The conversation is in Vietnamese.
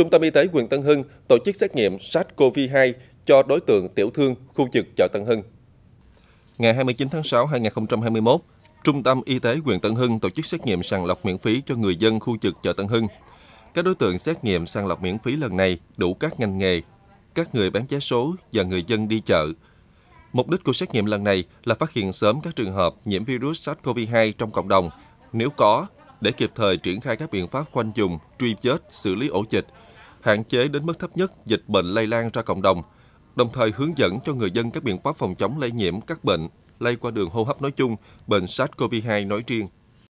Trung tâm Y tế quyền Tân Hưng tổ chức xét nghiệm SARS-CoV-2 cho đối tượng tiểu thương khu vực chợ Tân Hưng. Ngày 29 tháng 6 năm 2021, Trung tâm Y tế quyền Tân Hưng tổ chức xét nghiệm sàng lọc miễn phí cho người dân khu vực chợ Tân Hưng. Các đối tượng xét nghiệm sàng lọc miễn phí lần này đủ các ngành nghề, các người bán vé số và người dân đi chợ. Mục đích của xét nghiệm lần này là phát hiện sớm các trường hợp nhiễm virus SARS-CoV-2 trong cộng đồng, nếu có, để kịp thời triển khai các biện pháp khoanh dùng, truy vết, xử lý ổ dịch, hạn chế đến mức thấp nhất dịch bệnh lây lan ra cộng đồng, đồng thời hướng dẫn cho người dân các biện pháp phòng chống lây nhiễm các bệnh lây qua đường hô hấp nói chung, bệnh SARS-CoV-2 nói riêng.